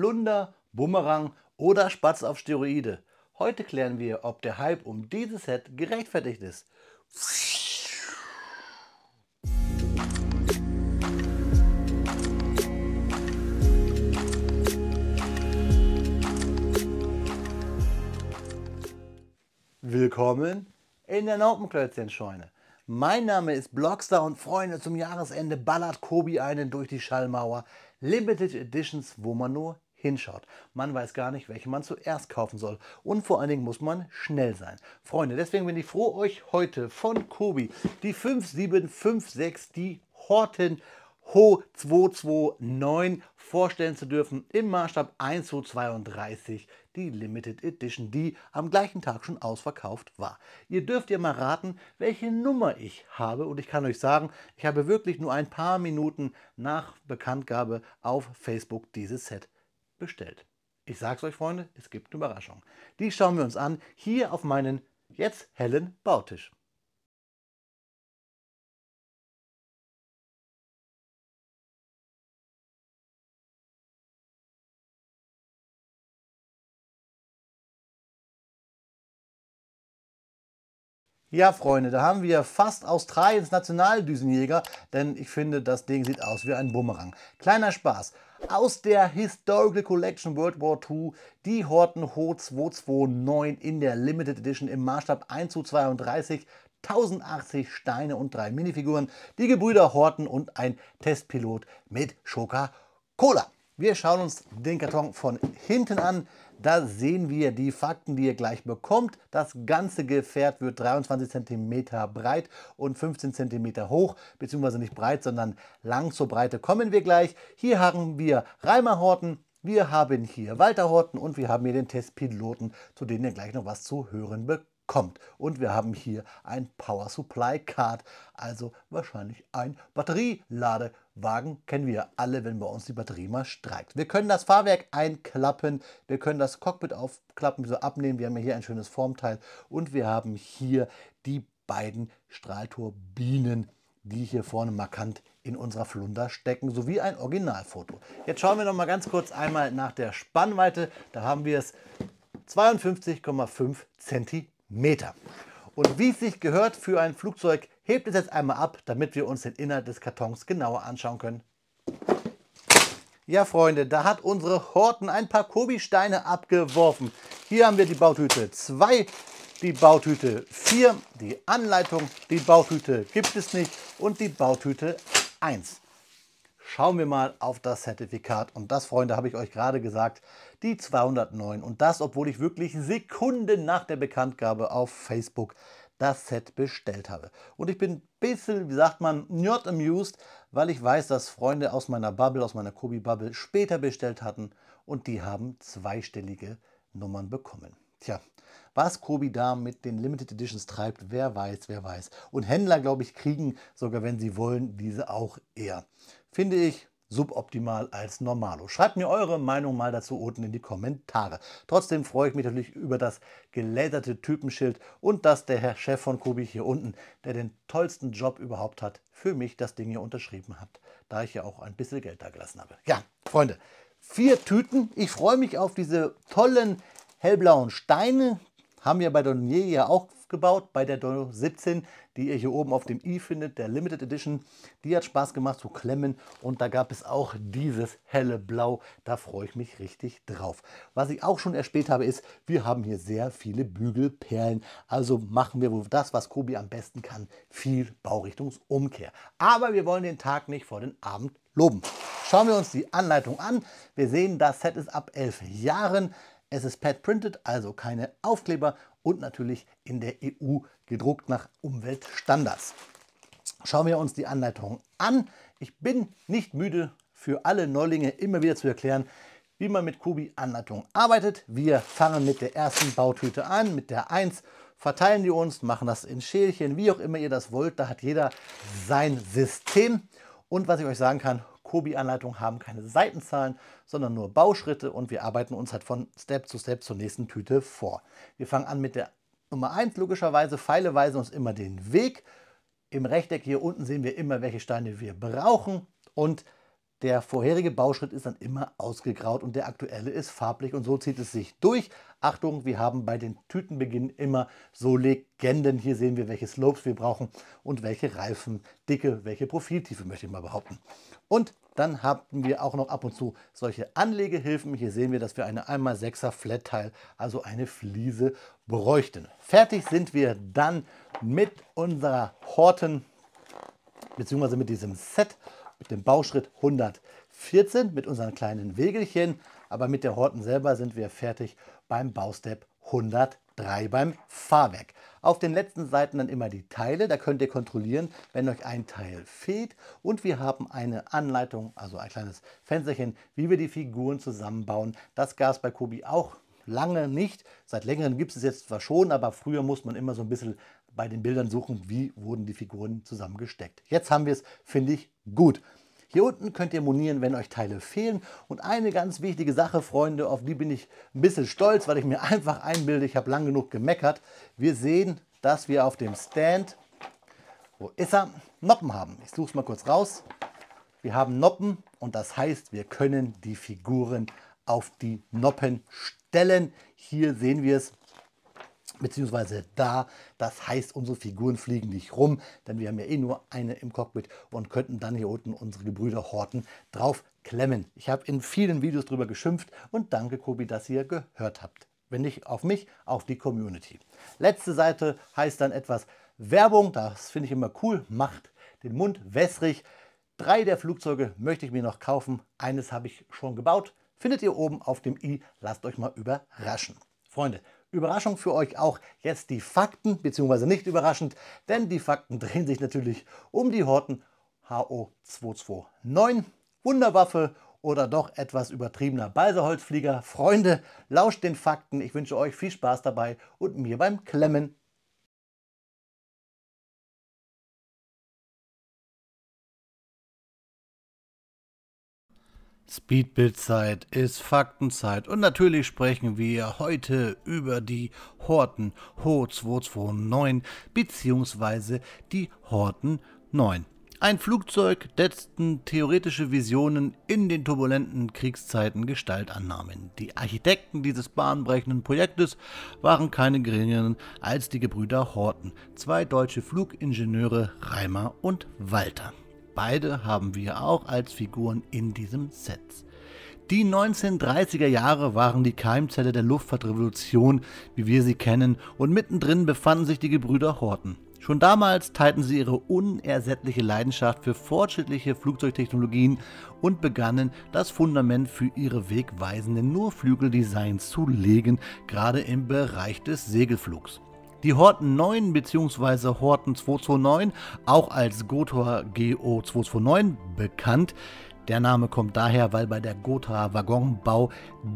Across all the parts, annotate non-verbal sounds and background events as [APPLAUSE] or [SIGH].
Plunder, Bumerang oder Spatz auf Steroide. Heute klären wir, ob der Hype um dieses Set gerechtfertigt ist. Willkommen in der Naupenklötzchen-Scheune. Mein Name ist Blockstar und Freunde, zum Jahresende ballert Kobi einen durch die Schallmauer. Limited Editions, wo man nur hinschaut. Man weiß gar nicht, welche man zuerst kaufen soll. Und vor allen Dingen muss man schnell sein. Freunde, deswegen bin ich froh, euch heute von Kobi die 5756, die Horten Ho 229 vorstellen zu dürfen im Maßstab 1 zu 32, die Limited Edition, die am gleichen Tag schon ausverkauft war. Ihr dürft ihr mal raten, welche Nummer ich habe und ich kann euch sagen, ich habe wirklich nur ein paar Minuten nach Bekanntgabe auf Facebook dieses Set bestellt. Ich sag's euch, Freunde, es gibt eine Überraschung. Die schauen wir uns an, hier auf meinen jetzt hellen Bautisch. Ja, Freunde, da haben wir fast Australiens Nationaldüsenjäger, denn ich finde, das Ding sieht aus wie ein Bumerang. Kleiner Spaß aus der Historical Collection World War II, die Horten Ho 229 in der Limited Edition im Maßstab 1 zu 32. 1080 Steine und drei Minifiguren, die Gebrüder Horten und ein Testpilot mit Schoka Cola. Wir schauen uns den Karton von hinten an. Da sehen wir die Fakten, die ihr gleich bekommt. Das ganze Gefährt wird 23 cm breit und 15 cm hoch, beziehungsweise nicht breit, sondern lang zur Breite kommen wir gleich. Hier haben wir Reimer Horten, wir haben hier Walter Horten und wir haben hier den Testpiloten, zu denen ihr gleich noch was zu hören bekommt. Und wir haben hier ein Power Supply Card, also wahrscheinlich ein Batterielade. Wagen kennen wir alle, wenn bei uns die Batterie mal streikt. Wir können das Fahrwerk einklappen, wir können das Cockpit aufklappen, so abnehmen. Wir haben hier ein schönes Formteil und wir haben hier die beiden Strahlturbinen, die hier vorne markant in unserer Flunder stecken, sowie ein Originalfoto. Jetzt schauen wir noch mal ganz kurz einmal nach der Spannweite. Da haben wir es 52,5 cm. Und wie es sich gehört für ein Flugzeug hebt es jetzt einmal ab, damit wir uns den Inhalt des Kartons genauer anschauen können. Ja, Freunde, da hat unsere Horten ein paar Kobi-Steine abgeworfen. Hier haben wir die Bautüte 2, die Bautüte 4, die Anleitung, die Bautüte gibt es nicht und die Bautüte 1. Schauen wir mal auf das Zertifikat. Und das, Freunde, habe ich euch gerade gesagt, die 209. Und das, obwohl ich wirklich Sekunden nach der Bekanntgabe auf Facebook das Set bestellt habe. Und ich bin ein bisschen, wie sagt man, not amused, weil ich weiß, dass Freunde aus meiner Bubble, aus meiner Kobi-Bubble später bestellt hatten und die haben zweistellige Nummern bekommen. Tja, was Kobi da mit den Limited Editions treibt, wer weiß, wer weiß. Und Händler, glaube ich, kriegen, sogar wenn sie wollen, diese auch eher. Finde ich suboptimal als normalo. Schreibt mir eure Meinung mal dazu unten in die Kommentare. Trotzdem freue ich mich natürlich über das geläderte Typenschild und dass der Herr Chef von Kobi hier unten, der den tollsten Job überhaupt hat, für mich das Ding hier unterschrieben hat, da ich ja auch ein bisschen Geld da gelassen habe. Ja, Freunde, vier Tüten. Ich freue mich auf diese tollen hellblauen Steine. Haben wir bei Donier ja auch gebaut bei der Dolo 17, die ihr hier oben auf dem i findet, der Limited Edition. Die hat Spaß gemacht zu klemmen und da gab es auch dieses helle Blau. Da freue ich mich richtig drauf. Was ich auch schon erspäht habe, ist, wir haben hier sehr viele Bügelperlen. Also machen wir das, was Kobi am besten kann, viel Baurichtungsumkehr. Aber wir wollen den Tag nicht vor den Abend loben. Schauen wir uns die Anleitung an. Wir sehen, das Set ist ab elf Jahren. Es ist pad printed, also keine Aufkleber und natürlich in der EU gedruckt nach Umweltstandards. Schauen wir uns die Anleitung an. Ich bin nicht müde, für alle Neulinge immer wieder zu erklären, wie man mit kubi anleitung arbeitet. Wir fangen mit der ersten Bautüte an, mit der 1, verteilen die uns, machen das in Schälchen, wie auch immer ihr das wollt. Da hat jeder sein System. Und was ich euch sagen kann, Kobi-Anleitungen haben keine Seitenzahlen, sondern nur Bauschritte und wir arbeiten uns halt von Step zu Step zur nächsten Tüte vor. Wir fangen an mit der Nummer 1 logischerweise. Pfeile weisen uns immer den Weg. Im Rechteck hier unten sehen wir immer, welche Steine wir brauchen und der vorherige Bauschritt ist dann immer ausgegraut und der aktuelle ist farblich und so zieht es sich durch. Achtung, wir haben bei den Tütenbeginn immer so Legenden. Hier sehen wir, welche Slopes wir brauchen und welche Reifendicke, welche Profiltiefe möchte ich mal behaupten. Und dann haben wir auch noch ab und zu solche Anlegehilfen. Hier sehen wir, dass wir eine 1x6er Flat-Teil, also eine Fliese, bräuchten. Fertig sind wir dann mit unserer Horten, beziehungsweise mit diesem Set, mit dem Bauschritt 114, mit unseren kleinen Wegelchen. Aber mit der Horten selber sind wir fertig beim Baustep 114. 3 beim Fahrwerk. Auf den letzten Seiten dann immer die Teile, da könnt ihr kontrollieren, wenn euch ein Teil fehlt. Und wir haben eine Anleitung, also ein kleines Fensterchen, wie wir die Figuren zusammenbauen. Das gab es bei Kobi auch lange nicht. Seit längerem gibt es jetzt zwar schon, aber früher muss man immer so ein bisschen bei den Bildern suchen, wie wurden die Figuren zusammengesteckt. Jetzt haben wir es, finde ich, gut. Hier unten könnt ihr monieren, wenn euch Teile fehlen. Und eine ganz wichtige Sache, Freunde, auf die bin ich ein bisschen stolz, weil ich mir einfach einbilde, ich habe lang genug gemeckert. Wir sehen, dass wir auf dem Stand, wo ist er, Noppen haben. Ich suche es mal kurz raus. Wir haben Noppen und das heißt, wir können die Figuren auf die Noppen stellen. Hier sehen wir es beziehungsweise da. Das heißt, unsere Figuren fliegen nicht rum, denn wir haben ja eh nur eine im Cockpit und könnten dann hier unten unsere Gebrüder Horten drauf klemmen. Ich habe in vielen Videos darüber geschimpft und danke Kobi, dass ihr gehört habt. Wenn nicht auf mich, auf die Community. Letzte Seite heißt dann etwas Werbung, das finde ich immer cool, macht den Mund wässrig. Drei der Flugzeuge möchte ich mir noch kaufen, eines habe ich schon gebaut. Findet ihr oben auf dem i, lasst euch mal überraschen. Freunde, Überraschung für euch auch jetzt die Fakten, beziehungsweise nicht überraschend, denn die Fakten [LAUGHS] drehen sich natürlich um die Horten HO229, Wunderwaffe oder doch etwas übertriebener Balseholzflieger. Freunde, lauscht den Fakten. Ich wünsche euch viel Spaß dabei und mir beim Klemmen. Speedbildzeit ist Faktenzeit und natürlich sprechen wir heute über die Horten Ho 229 bzw. die Horten 9. Ein Flugzeug, dessen theoretische Visionen in den turbulenten Kriegszeiten Gestalt annahmen. Die Architekten dieses bahnbrechenden Projektes waren keine geringeren als die Gebrüder Horten, zwei deutsche Flugingenieure Reimer und Walter. Beide haben wir auch als Figuren in diesem Set. Die 1930er Jahre waren die Keimzelle der Luftfahrtrevolution, wie wir sie kennen, und mittendrin befanden sich die Gebrüder Horten. Schon damals teilten sie ihre unersättliche Leidenschaft für fortschrittliche Flugzeugtechnologien und begannen, das Fundament für ihre wegweisenden Nurflügeldesigns zu legen, gerade im Bereich des Segelflugs. Die Horten 9 bzw. Horten 229, auch als Gotha GO 229 bekannt, der Name kommt daher, weil bei der Gotha Waggonbau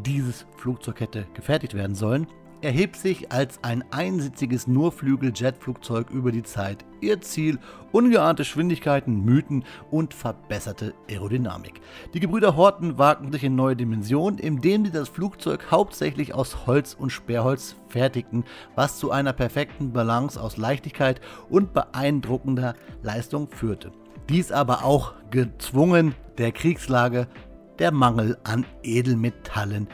dieses Flugzeug hätte gefertigt werden sollen erhebt sich als ein einsitziges Nurflügel-Jetflugzeug über die Zeit. Ihr Ziel, ungeahnte Geschwindigkeiten, Mythen und verbesserte Aerodynamik. Die Gebrüder Horten wagten sich in neue Dimensionen, indem sie das Flugzeug hauptsächlich aus Holz und Sperrholz fertigten, was zu einer perfekten Balance aus Leichtigkeit und beeindruckender Leistung führte. Dies aber auch gezwungen der Kriegslage der Mangel an Edelmetallen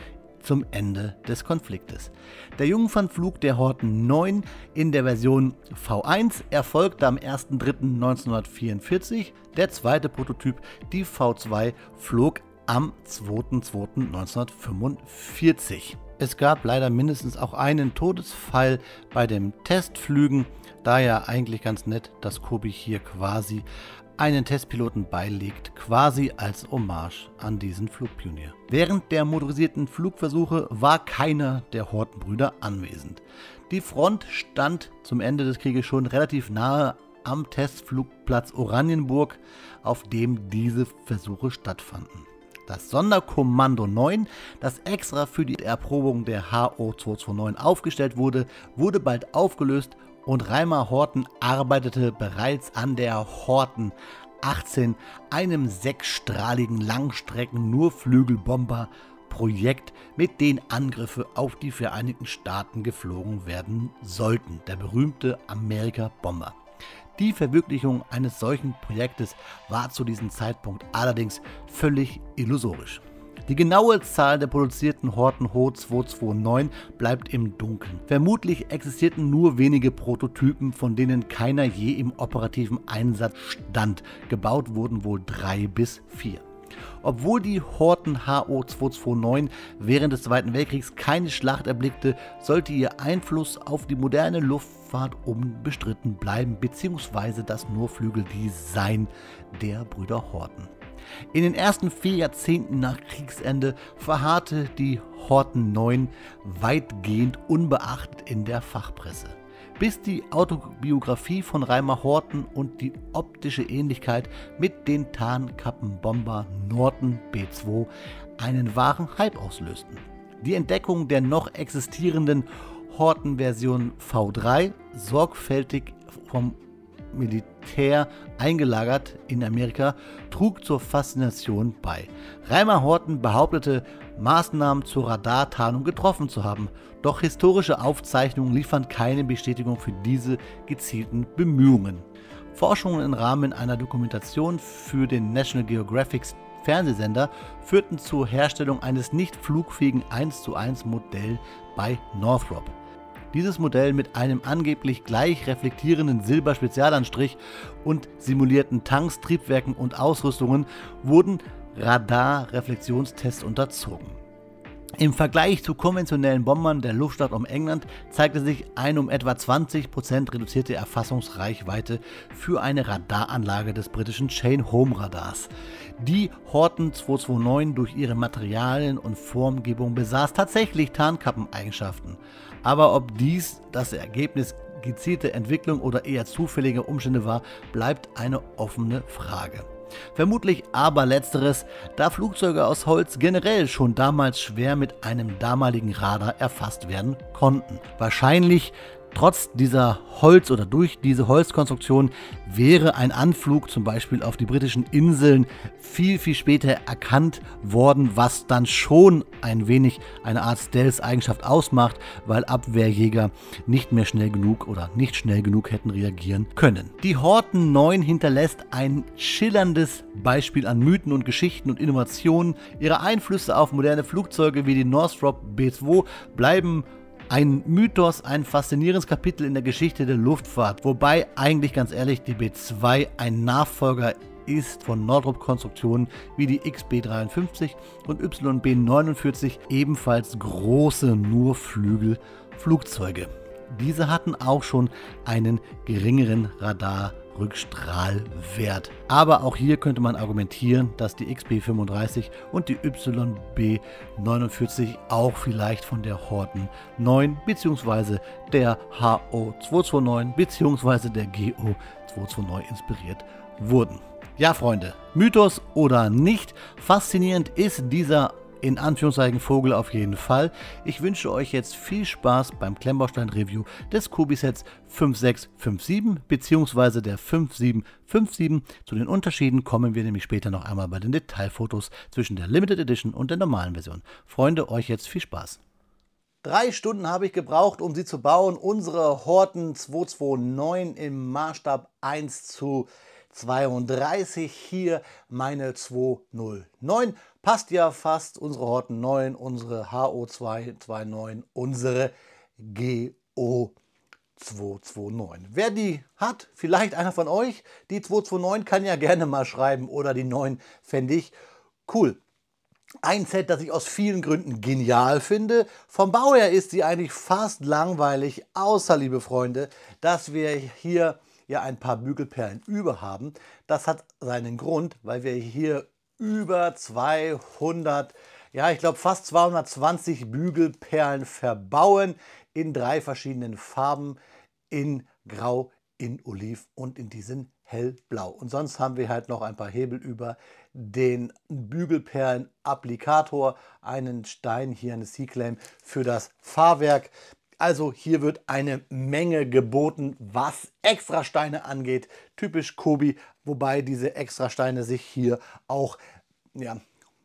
zum Ende des Konfliktes. Der Jungfernflug der Horten 9 in der Version V1 erfolgte am 1.3.1944. Der zweite Prototyp, die V2, flog am 2.2.1945. Es gab leider mindestens auch einen Todesfall bei den Testflügen, daher eigentlich ganz nett, dass Kobi hier quasi einen Testpiloten beilegt, quasi als Hommage an diesen Flugpionier. Während der motorisierten Flugversuche war keiner der Hortenbrüder anwesend. Die Front stand zum Ende des Krieges schon relativ nahe am Testflugplatz Oranienburg, auf dem diese Versuche stattfanden. Das Sonderkommando 9, das extra für die Erprobung der HO229 aufgestellt wurde, wurde bald aufgelöst und Reimer Horten arbeitete bereits an der Horten 18, einem sechsstrahligen Langstrecken-Nurflügelbomber, Projekt, mit dem Angriffe auf die Vereinigten Staaten geflogen werden sollten, der berühmte Amerika-Bomber. Die Verwirklichung eines solchen Projektes war zu diesem Zeitpunkt allerdings völlig illusorisch. Die genaue Zahl der produzierten Horten Ho 229 bleibt im Dunkeln. Vermutlich existierten nur wenige Prototypen, von denen keiner je im operativen Einsatz stand. Gebaut wurden wohl drei bis vier. Obwohl die Horten HO229 während des Zweiten Weltkriegs keine Schlacht erblickte, sollte ihr Einfluss auf die moderne Luftfahrt unbestritten bleiben, beziehungsweise das Nurflügeldesign der Brüder Horten. In den ersten vier Jahrzehnten nach Kriegsende verharrte die Horten 9 weitgehend unbeachtet in der Fachpresse. Bis die Autobiografie von Reimer Horten und die optische Ähnlichkeit mit den Tarnkappenbomber Norton B2 einen wahren Hype auslösten. Die Entdeckung der noch existierenden Horten-Version V3 sorgfältig vom Militär eingelagert in Amerika, trug zur Faszination bei. Reimer Horten behauptete, Maßnahmen zur Radartarnung getroffen zu haben, doch historische Aufzeichnungen liefern keine Bestätigung für diese gezielten Bemühungen. Forschungen im Rahmen einer Dokumentation für den National Geographic Fernsehsender führten zur Herstellung eines nicht flugfähigen 1:1 Modell bei Northrop. Dieses Modell mit einem angeblich gleich reflektierenden Silberspezialanstrich und simulierten Tanks, Triebwerken und Ausrüstungen wurden radar unterzogen. Im Vergleich zu konventionellen Bombern der Luftstadt um England zeigte sich eine um etwa 20% reduzierte Erfassungsreichweite für eine Radaranlage des britischen Chain Home Radars, die Horton 229 durch ihre Materialien und Formgebung besaß tatsächlich Tarnkappeneigenschaften. Aber ob dies das Ergebnis gezielte Entwicklung oder eher zufällige Umstände war, bleibt eine offene Frage. Vermutlich aber letzteres, da Flugzeuge aus Holz generell schon damals schwer mit einem damaligen Radar erfasst werden konnten. Wahrscheinlich Trotz dieser Holz oder durch diese Holzkonstruktion wäre ein Anflug zum Beispiel auf die britischen Inseln viel, viel später erkannt worden, was dann schon ein wenig eine Art Stealth-Eigenschaft ausmacht, weil Abwehrjäger nicht mehr schnell genug oder nicht schnell genug hätten reagieren können. Die Horten 9 hinterlässt ein schillerndes Beispiel an Mythen und Geschichten und Innovationen. Ihre Einflüsse auf moderne Flugzeuge wie die Northrop B2 bleiben ein Mythos, ein faszinierendes Kapitel in der Geschichte der Luftfahrt, wobei eigentlich ganz ehrlich die B2 ein Nachfolger ist von Nordrop-Konstruktionen wie die XB53 und YB49 ebenfalls große Nurflügelflugzeuge. Diese hatten auch schon einen geringeren Radar Rückstrahlwert. Aber auch hier könnte man argumentieren, dass die XB35 und die YB49 auch vielleicht von der Horten 9 bzw. der HO229 bzw. der GO229 inspiriert wurden. Ja, Freunde, Mythos oder nicht, faszinierend ist dieser in Anführungszeichen Vogel auf jeden Fall. Ich wünsche euch jetzt viel Spaß beim Klemmbaustein-Review des Kubisets 5657 bzw. der 5757. Zu den Unterschieden kommen wir nämlich später noch einmal bei den Detailfotos zwischen der Limited Edition und der normalen Version. Freunde, euch jetzt viel Spaß. Drei Stunden habe ich gebraucht, um sie zu bauen. Unsere Horten 229 im Maßstab 1 zu 32 hier meine 209 passt ja fast unsere Horten 9, unsere HO229, unsere GO. 229. Wer die hat, vielleicht einer von euch, die 229 kann ja gerne mal schreiben oder die 9 fände ich cool. Ein Set, das ich aus vielen Gründen genial finde. Vom Bau her ist sie eigentlich fast langweilig, außer, liebe Freunde, dass wir hier ja ein paar Bügelperlen über haben. Das hat seinen Grund, weil wir hier über 200, ja ich glaube fast 220 Bügelperlen verbauen in drei verschiedenen Farben, in Grau, in Oliv und in diesen hellblau. Und sonst haben wir halt noch ein paar Hebel über den Bügelperlen-Applikator, einen Stein hier, eine Sea claim für das Fahrwerk, also hier wird eine Menge geboten, was Extrasteine angeht. Typisch Kobi, wobei diese Extrasteine sich hier auch ja,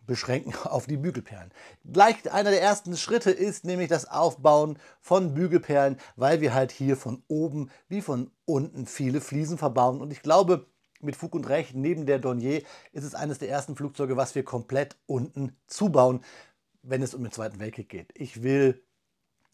beschränken [LAUGHS] auf die Bügelperlen. Gleich einer der ersten Schritte ist nämlich das Aufbauen von Bügelperlen, weil wir halt hier von oben wie von unten viele Fliesen verbauen. Und ich glaube, mit Fug und Recht, neben der Dornier, ist es eines der ersten Flugzeuge, was wir komplett unten zubauen, wenn es um den Zweiten Weltkrieg geht. Ich will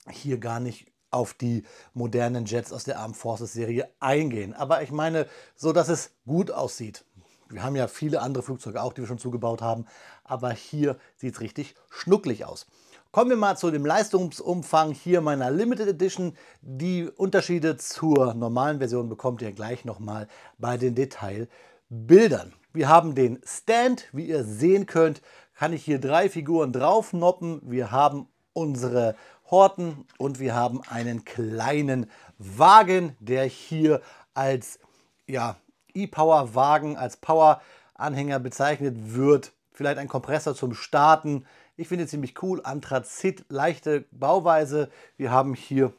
hier gar nicht auf die modernen Jets aus der Armed Forces Serie eingehen. Aber ich meine, so dass es gut aussieht. Wir haben ja viele andere Flugzeuge auch, die wir schon zugebaut haben, aber hier sieht es richtig schnucklig aus. Kommen wir mal zu dem Leistungsumfang hier meiner Limited Edition. Die Unterschiede zur normalen Version bekommt ihr gleich nochmal bei den Detailbildern. Wir haben den Stand, wie ihr sehen könnt, kann ich hier drei Figuren draufnoppen. Wir haben unsere Horten und wir haben einen kleinen Wagen, der hier als ja, E-Power-Wagen, als Power-Anhänger bezeichnet wird. Vielleicht ein Kompressor zum Starten. Ich finde ziemlich cool, Anthrazit, leichte Bauweise. Wir haben hier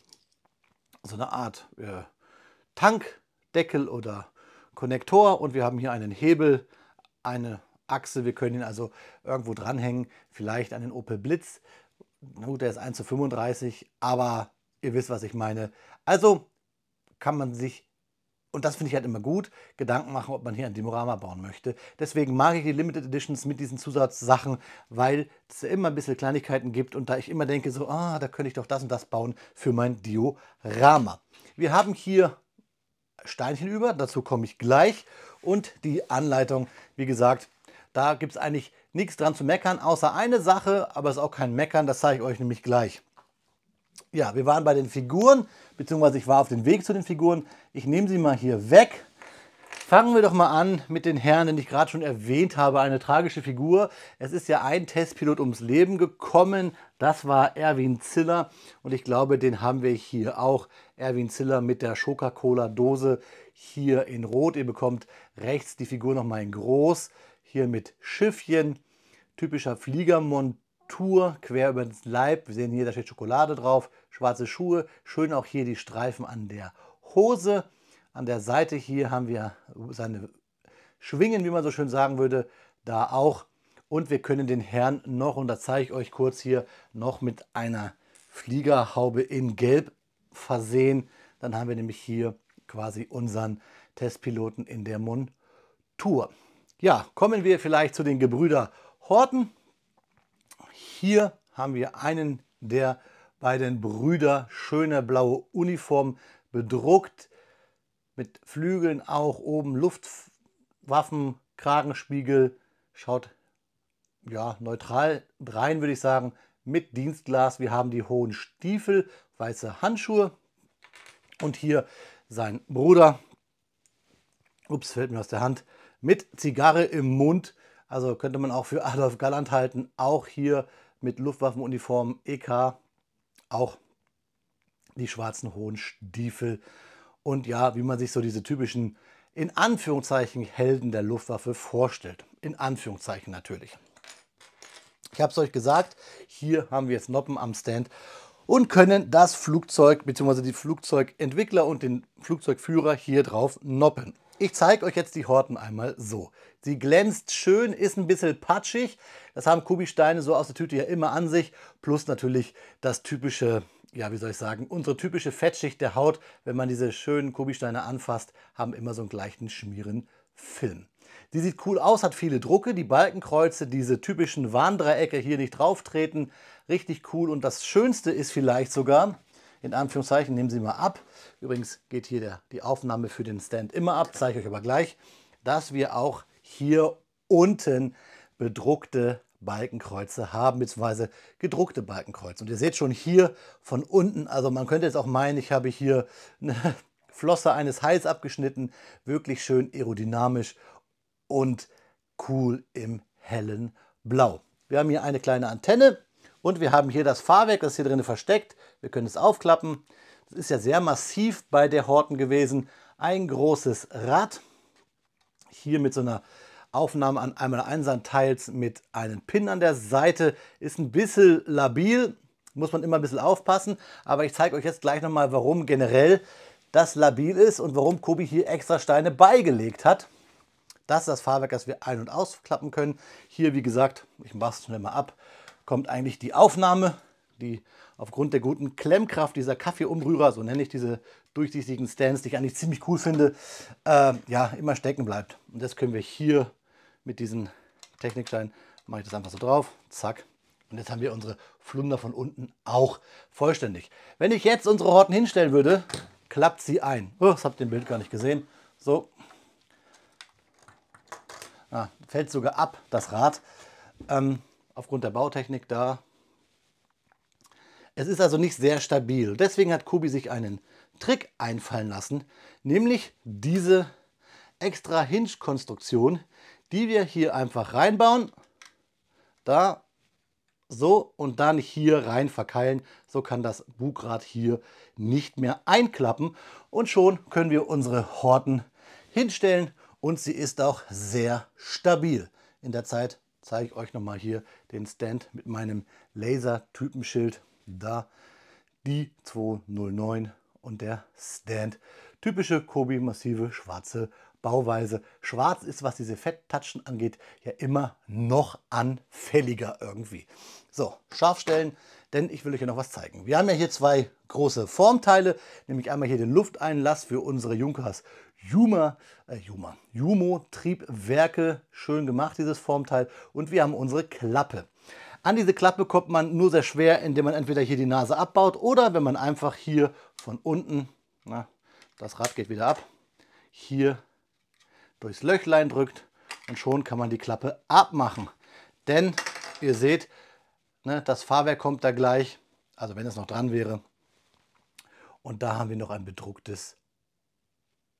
so eine Art äh, Tankdeckel oder Konnektor und wir haben hier einen Hebel, eine Achse. Wir können ihn also irgendwo dranhängen, vielleicht an den Opel Blitz. Gut, der ist 1 zu 35, aber ihr wisst, was ich meine. Also kann man sich, und das finde ich halt immer gut, Gedanken machen, ob man hier ein Diorama bauen möchte. Deswegen mag ich die Limited Editions mit diesen Zusatzsachen, weil es ja immer ein bisschen Kleinigkeiten gibt und da ich immer denke, so, ah, da könnte ich doch das und das bauen für mein Diorama. Wir haben hier Steinchen über, dazu komme ich gleich. Und die Anleitung, wie gesagt, da gibt es eigentlich nichts dran zu meckern, außer eine Sache, aber es ist auch kein Meckern, das zeige ich euch nämlich gleich. Ja, wir waren bei den Figuren, beziehungsweise ich war auf dem Weg zu den Figuren. Ich nehme sie mal hier weg. Fangen wir doch mal an mit den Herren, den ich gerade schon erwähnt habe, eine tragische Figur. Es ist ja ein Testpilot ums Leben gekommen, das war Erwin Ziller und ich glaube, den haben wir hier auch. Erwin Ziller mit der Coca-Cola-Dose hier in Rot. Ihr bekommt rechts die Figur nochmal in Groß hier mit Schiffchen, typischer Fliegermontur, quer über den Leib. Wir sehen hier, da steht Schokolade drauf, schwarze Schuhe, schön auch hier die Streifen an der Hose. An der Seite hier haben wir seine Schwingen, wie man so schön sagen würde, da auch. Und wir können den Herrn noch, und da zeige ich euch kurz hier, noch mit einer Fliegerhaube in Gelb versehen. Dann haben wir nämlich hier quasi unseren Testpiloten in der Montur. Ja, kommen wir vielleicht zu den Gebrüder Horten. Hier haben wir einen, der bei den Brüder schöne blaue Uniform bedruckt, mit Flügeln auch oben, Luftwaffen, Kragenspiegel, schaut ja neutral rein, würde ich sagen, mit Dienstglas. Wir haben die hohen Stiefel, weiße Handschuhe und hier sein Bruder. Ups, fällt mir aus der Hand mit Zigarre im Mund. Also könnte man auch für [LAUGHS] Adolf Galland halten, auch hier mit Luftwaffenuniform EK, auch die schwarzen hohen Stiefel und ja, wie man sich so diese typischen in Anführungszeichen Helden der Luftwaffe vorstellt. In Anführungszeichen natürlich. Ich habe es euch gesagt, hier haben wir jetzt Noppen am Stand und können das Flugzeug bzw. die Flugzeugentwickler und den Flugzeugführer hier drauf noppen. Ich zeige euch jetzt die Horten einmal so. Sie glänzt schön, ist ein bisschen patschig. Das haben Kubisteine so aus der Tüte ja immer an sich. Plus natürlich das typische, ja wie soll ich sagen, unsere typische Fettschicht der Haut. Wenn man diese schönen Kubisteine anfasst, haben immer so einen gleichen schmieren Film. Die sieht cool aus, hat viele Drucke, die Balkenkreuze, diese typischen Warndreiecke hier nicht drauf treten. Richtig cool und das Schönste ist vielleicht sogar, in Anführungszeichen, nehmen Sie mal ab. Übrigens geht hier der, die Aufnahme für den Stand immer ab, zeige ich euch aber gleich, dass wir auch hier unten bedruckte Balkenkreuze haben, beziehungsweise gedruckte Balkenkreuze. Und ihr seht schon hier von unten, also man könnte jetzt auch meinen, ich habe hier eine [LAUGHS] Flosse eines Hals abgeschnitten, wirklich schön aerodynamisch und cool im hellen Blau. Wir haben hier eine kleine Antenne und wir haben hier das Fahrwerk, das hier drin versteckt. Wir können es aufklappen. Das ist ja sehr massiv bei der Horten gewesen. Ein großes Rad, hier mit so einer Aufnahme an einmal teils mit einem Pin an der Seite. Ist ein bisschen labil, muss man immer ein bisschen aufpassen. Aber ich zeige euch jetzt gleich nochmal, warum generell das labil ist und warum Kobi hier extra Steine beigelegt hat. Das ist das Fahrwerk, das wir ein- und ausklappen können. Hier, wie gesagt, ich mache es schnell mal ab, kommt eigentlich die Aufnahme, die aufgrund der guten Klemmkraft dieser Kaffeeumrührer, so nenne ich diese durchsichtigen Stands, die ich eigentlich ziemlich cool finde, äh, ja, immer stecken bleibt. Und das können wir hier mit diesem Techniksteinen, mache ich das einfach so drauf, zack, und jetzt haben wir unsere Flunder von unten auch vollständig. Wenn ich jetzt unsere Horten hinstellen würde, klappt sie ein. Oh, das habt ihr im Bild gar nicht gesehen. So, ja, ah, fällt sogar ab, das Rad, ähm, aufgrund der Bautechnik da. Es ist also nicht sehr stabil. Deswegen hat Kubi sich einen Trick einfallen lassen, nämlich diese extra Hinge-Konstruktion, die wir hier einfach reinbauen. Da so und dann hier rein verkeilen. So kann das Bugrad hier nicht mehr einklappen. Und schon können wir unsere Horten hinstellen und sie ist auch sehr stabil. In der Zeit zeige ich euch nochmal hier den Stand mit meinem Laser-Typenschild. Da die 209 und der Stand. Typische Kobi massive schwarze Bauweise. Schwarz ist, was diese Fetttatschen angeht, ja immer noch anfälliger irgendwie. So, scharf stellen, denn ich will euch ja noch was zeigen. Wir haben ja hier zwei große Formteile, nämlich einmal hier den Lufteinlass für unsere Junkers Humor, äh, Humor, Jumo-Triebwerke schön gemacht, dieses Formteil. Und wir haben unsere Klappe. An diese Klappe kommt man nur sehr schwer, indem man entweder hier die Nase abbaut oder wenn man einfach hier von unten, na, das Rad geht wieder ab, hier durchs Löchlein drückt und schon kann man die Klappe abmachen. Denn ihr seht, ne, das Fahrwerk kommt da gleich, also wenn es noch dran wäre. Und da haben wir noch ein bedrucktes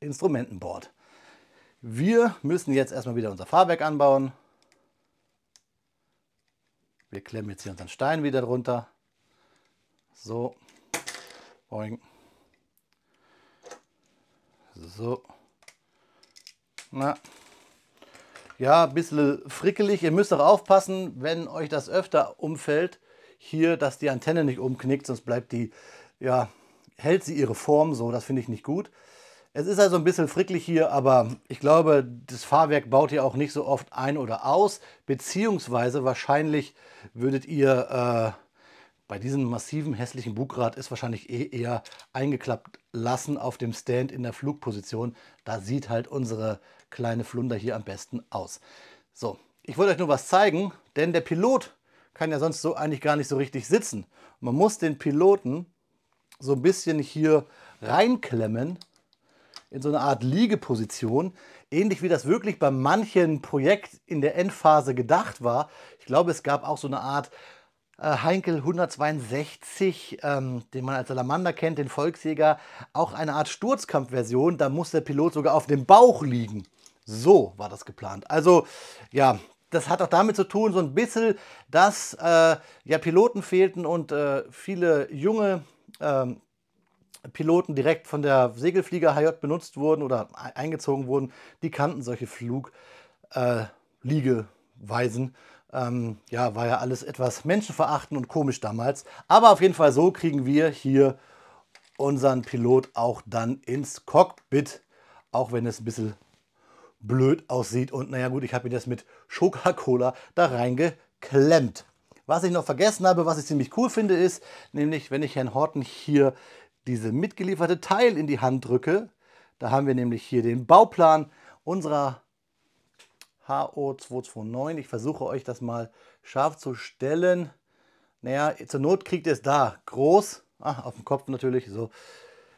Instrumentenboard. Wir müssen jetzt erstmal wieder unser Fahrwerk anbauen. Wir klemmen jetzt hier unseren Stein wieder drunter. So. Boing. So. Na. Ja, ein bisschen frickelig. Ihr müsst auch aufpassen, wenn euch das öfter umfällt, hier, dass die Antenne nicht umknickt, sonst bleibt die, ja, hält sie ihre Form so. Das finde ich nicht gut. Es ist also ein bisschen fricklich hier, aber ich glaube, das Fahrwerk baut ihr auch nicht so oft ein oder aus, beziehungsweise wahrscheinlich würdet ihr äh, bei diesem massiven hässlichen Bugrad ist wahrscheinlich eh eher eingeklappt lassen auf dem Stand in der Flugposition. Da sieht halt unsere kleine Flunder hier am besten aus. So, ich wollte euch nur was zeigen, denn der Pilot kann ja sonst so eigentlich gar nicht so richtig sitzen. Man muss den Piloten so ein bisschen hier reinklemmen, in so einer Art Liegeposition, ähnlich wie das wirklich bei manchen Projekten in der Endphase gedacht war. Ich glaube, es gab auch so eine Art äh, Heinkel 162, ähm, den man als Salamander kennt, den Volksjäger, auch eine Art Sturzkampfversion. Da muss der Pilot sogar auf dem Bauch liegen. So war das geplant. Also ja, das hat auch damit zu tun, so ein bisschen, dass äh, ja Piloten fehlten und äh, viele junge ähm, Piloten direkt von der Segelflieger HJ benutzt wurden oder eingezogen wurden, die kannten solche Flugliegeweisen. Äh, ähm, ja, war ja alles etwas menschenverachtend und komisch damals. Aber auf jeden Fall so kriegen wir hier unseren Pilot auch dann ins Cockpit, auch wenn es ein bisschen blöd aussieht. Und naja gut, ich habe mir das mit Schoka-Cola da reingeklemmt. Was ich noch vergessen habe, was ich ziemlich cool finde, ist, nämlich wenn ich Herrn Horten hier diese mitgelieferte Teil in die Hand drücke, da haben wir nämlich hier den Bauplan unserer HO229. Ich versuche euch das mal scharf zu stellen. Naja, zur Not kriegt ihr es da. Groß, ach, auf dem Kopf natürlich, so.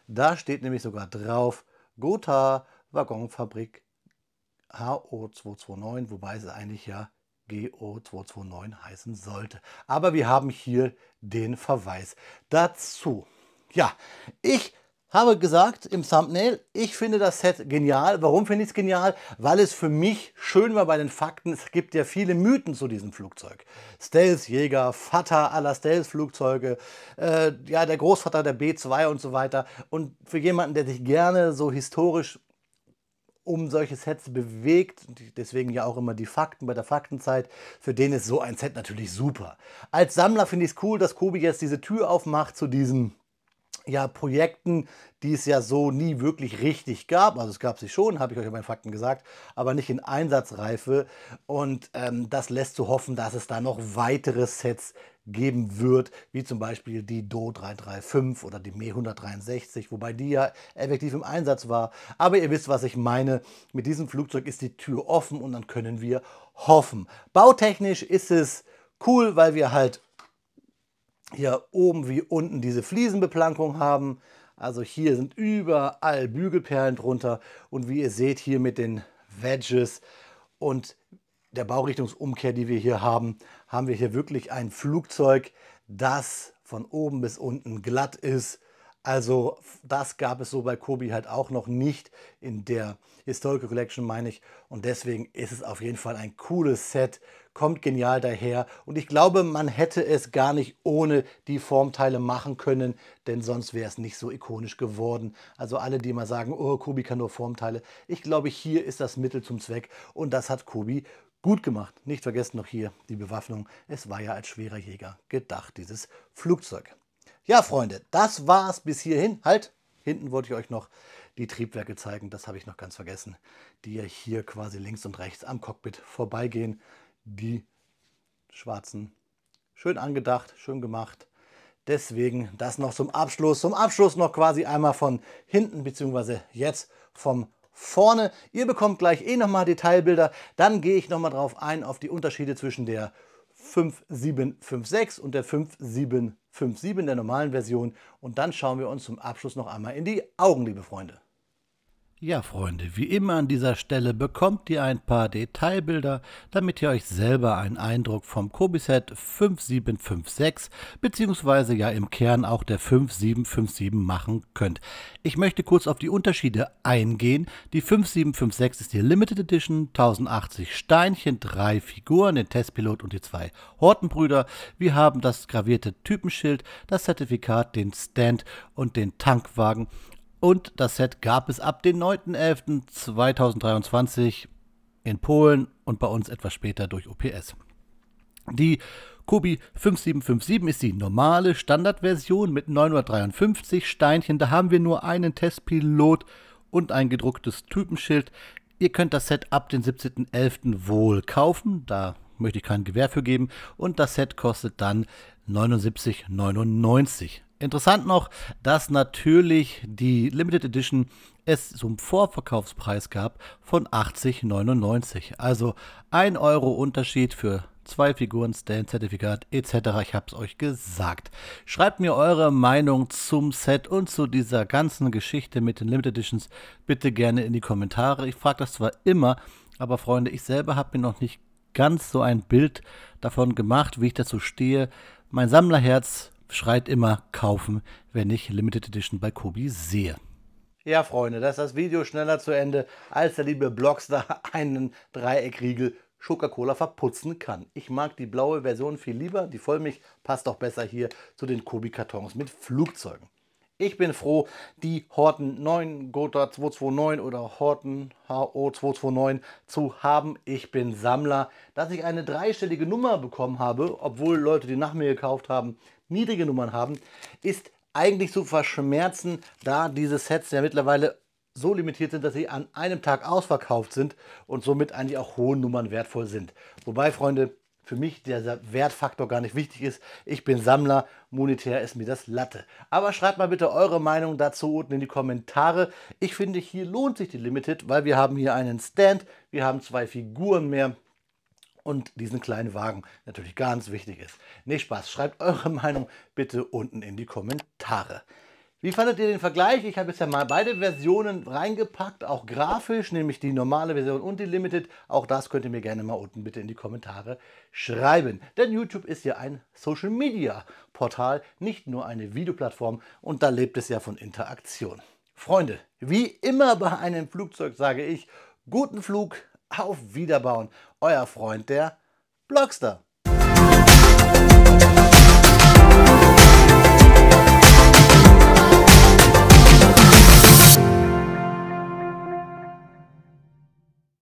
Da steht nämlich sogar drauf, Gotha Waggonfabrik HO229, wobei es eigentlich ja GO229 heißen sollte. Aber wir haben hier den Verweis dazu. Ja, ich habe gesagt im Thumbnail, ich finde das Set genial. Warum finde ich es genial? Weil es für mich schön war bei den Fakten. Es gibt ja viele Mythen zu diesem Flugzeug. Stealth-Jäger, Vater aller Stealth-Flugzeuge, äh, ja, der Großvater der B2 und so weiter. Und für jemanden, der sich gerne so historisch um solche Sets bewegt, deswegen ja auch immer die Fakten bei der Faktenzeit, für den ist so ein Set natürlich super. Als Sammler finde ich es cool, dass Kobi jetzt diese Tür aufmacht zu diesem ja, Projekten, die es ja so nie wirklich richtig gab. Also es gab sie schon, habe ich euch in meinen Fakten gesagt, aber nicht in Einsatzreife. Und ähm, das lässt zu hoffen, dass es da noch weitere Sets geben wird, wie zum Beispiel die Do 335 oder die Me 163, wobei die ja effektiv im Einsatz war. Aber ihr wisst, was ich meine. Mit diesem Flugzeug ist die Tür offen und dann können wir hoffen. Bautechnisch ist es cool, weil wir halt hier oben wie unten diese Fliesenbeplankung haben. Also hier sind überall Bügelperlen drunter und wie ihr seht hier mit den Wedges und der Baurichtungsumkehr, die wir hier haben, haben wir hier wirklich ein Flugzeug, das von oben bis unten glatt ist. Also das gab es so bei Kobi halt auch noch nicht in der Historical Collection, meine ich. Und deswegen ist es auf jeden Fall ein cooles Set kommt genial daher und ich glaube, man hätte es gar nicht ohne die Formteile machen können, denn sonst wäre es nicht so ikonisch geworden. Also alle, die mal sagen, oh, Kobi kann nur Formteile, ich glaube, hier ist das Mittel zum Zweck und das hat Kobi gut gemacht. Nicht vergessen noch hier die Bewaffnung. Es war ja als schwerer Jäger gedacht, dieses Flugzeug. Ja, Freunde, das war es bis hierhin. Halt, hinten wollte ich euch noch die Triebwerke zeigen. Das habe ich noch ganz vergessen, die ja hier quasi links und rechts am Cockpit vorbeigehen die schwarzen. Schön angedacht, schön gemacht. Deswegen das noch zum Abschluss. Zum Abschluss noch quasi einmal von hinten, beziehungsweise jetzt vom vorne. Ihr bekommt gleich eh nochmal Detailbilder. Dann gehe ich nochmal drauf ein, auf die Unterschiede zwischen der 5756 und der 5757 der normalen Version. Und dann schauen wir uns zum Abschluss noch einmal in die Augen, liebe Freunde. Ja, Freunde, wie immer an dieser Stelle bekommt ihr ein paar Detailbilder, damit ihr euch selber einen Eindruck vom Kobiset 5756 bzw. ja im Kern auch der 5757 machen könnt. Ich möchte kurz auf die Unterschiede eingehen. Die 5756 ist die Limited Edition, 1080 Steinchen, drei Figuren, den Testpilot und die zwei Hortenbrüder. Wir haben das gravierte Typenschild, das Zertifikat, den Stand und den Tankwagen und das Set gab es ab dem 9.11.2023 in Polen und bei uns etwas später durch OPS. Die Kobi 5757 ist die normale Standardversion mit 953 Steinchen. Da haben wir nur einen Testpilot und ein gedrucktes Typenschild. Ihr könnt das Set ab dem 17.11. wohl kaufen. Da möchte ich kein Gewehr für geben. Und das Set kostet dann 79,99. Interessant noch, dass natürlich die Limited Edition es zum Vorverkaufspreis gab von 80,99. Also 1 Euro Unterschied für zwei Figuren, Stan-Zertifikat etc. Ich habe es euch gesagt. Schreibt mir eure Meinung zum Set und zu dieser ganzen Geschichte mit den Limited Editions bitte gerne in die Kommentare. Ich frage das zwar immer, aber Freunde, ich selber habe mir noch nicht ganz so ein Bild davon gemacht, wie ich dazu stehe. Mein Sammlerherz schreit immer kaufen, wenn ich Limited Edition bei Kobi sehe. Ja, Freunde, das ist das Video schneller zu Ende, als der liebe Blockstar [LAUGHS] einen Dreieckriegel Coca-Cola verputzen kann. Ich mag die blaue Version viel lieber, die Vollmilch passt doch besser hier zu den Kobi-Kartons mit Flugzeugen. Ich bin froh, die Horten 9 Gotha 229 oder Horten HO 229 zu haben. Ich bin Sammler. Dass ich eine dreistellige Nummer bekommen habe, obwohl Leute die nach mir gekauft haben, niedrige Nummern haben, ist eigentlich zu verschmerzen, da diese Sets ja mittlerweile so limitiert sind, dass sie an einem Tag ausverkauft sind und somit eigentlich auch hohen Nummern wertvoll sind. Wobei, Freunde, für mich der Wertfaktor gar nicht wichtig ist. Ich bin Sammler, monetär ist mir das Latte. Aber schreibt mal bitte eure Meinung dazu unten in die Kommentare. Ich finde, hier lohnt sich die Limited, weil wir haben hier einen Stand, wir haben zwei Figuren mehr und diesen kleinen Wagen natürlich ganz wichtig ist. Nee, Spaß. Schreibt eure Meinung bitte unten in die Kommentare. Wie fandet ihr den Vergleich? Ich habe jetzt ja mal beide Versionen reingepackt, auch grafisch, nämlich die normale Version und die Limited. Auch das könnt ihr mir gerne mal unten bitte in die Kommentare schreiben. Denn YouTube ist ja ein Social Media Portal, nicht nur eine Videoplattform und da lebt es ja von Interaktion. Freunde, wie immer bei einem Flugzeug sage ich, guten Flug, auf Wiederbauen euer Freund der Blogster.